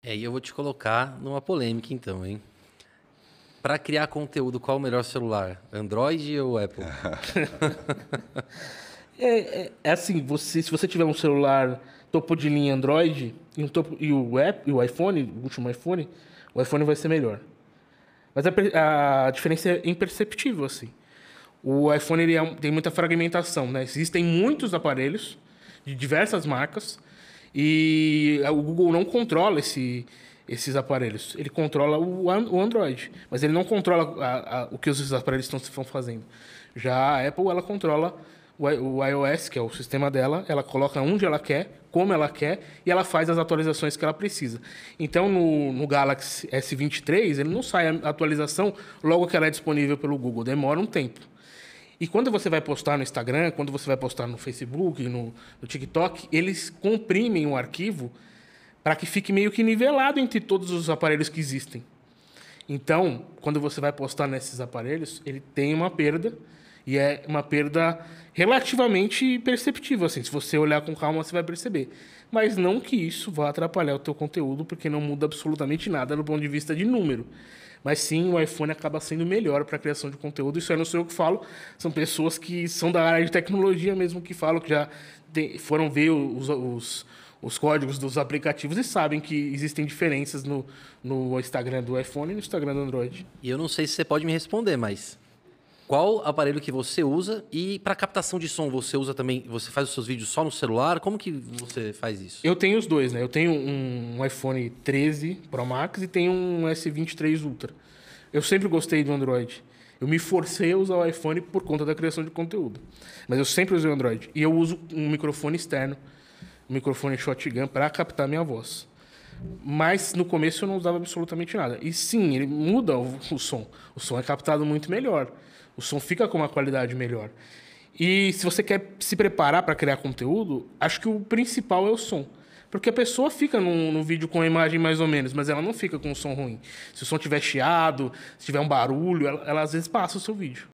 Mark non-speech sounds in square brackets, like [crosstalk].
É, e eu vou te colocar numa polêmica então, hein? Para criar conteúdo, qual o melhor celular? Android ou Apple? [laughs] é, é, é, assim, você, se você tiver um celular topo de linha Android e, um topo, e, o, app, e o iPhone, o último iPhone, o iPhone vai ser melhor. Mas a, é a diferença é imperceptível, assim. O iPhone ele é, tem muita fragmentação, né? Existem muitos aparelhos de diversas marcas e o Google não controla esse, esses aparelhos. Ele controla o, o Android, mas ele não controla a, a, o que os aparelhos estão, estão fazendo. Já a Apple, ela controla o iOS, que é o sistema dela, ela coloca onde ela quer, como ela quer, e ela faz as atualizações que ela precisa. Então, no, no Galaxy S23, ele não sai a atualização logo que ela é disponível pelo Google, demora um tempo. E quando você vai postar no Instagram, quando você vai postar no Facebook, no, no TikTok, eles comprimem o arquivo para que fique meio que nivelado entre todos os aparelhos que existem. Então, quando você vai postar nesses aparelhos, ele tem uma perda e é uma perda relativamente perceptível, assim, se você olhar com calma você vai perceber. Mas não que isso vá atrapalhar o teu conteúdo, porque não muda absolutamente nada do ponto de vista de número. Mas sim, o iPhone acaba sendo melhor para a criação de conteúdo. Isso é não sou eu que falo, são pessoas que são da área de tecnologia mesmo que falam, que já foram ver os, os, os, códigos dos aplicativos e sabem que existem diferenças no, no Instagram do iPhone e no Instagram do Android. E eu não sei se você pode me responder, mas qual aparelho que você usa e para captação de som você usa também? Você faz os seus vídeos só no celular? Como que você faz isso? Eu tenho os dois, né? Eu tenho um iPhone 13 Pro Max e tenho um S23 Ultra. Eu sempre gostei do Android. Eu me forcei a usar o iPhone por conta da criação de conteúdo. Mas eu sempre usei o Android. E eu uso um microfone externo, um microfone shotgun, para captar minha voz. Mas no começo eu não usava absolutamente nada. E sim, ele muda o, [laughs] o, som. O som é captado muito melhor. O som fica com uma qualidade melhor. E se você quer se preparar para criar conteúdo, acho que o principal é o som. Porque a pessoa fica no no vídeo com a imagem mais ou menos, mas ela não fica com o som ruim. Se o som tiver chiado, se tiver um barulho, ela, ela às vezes passa o seu vídeo.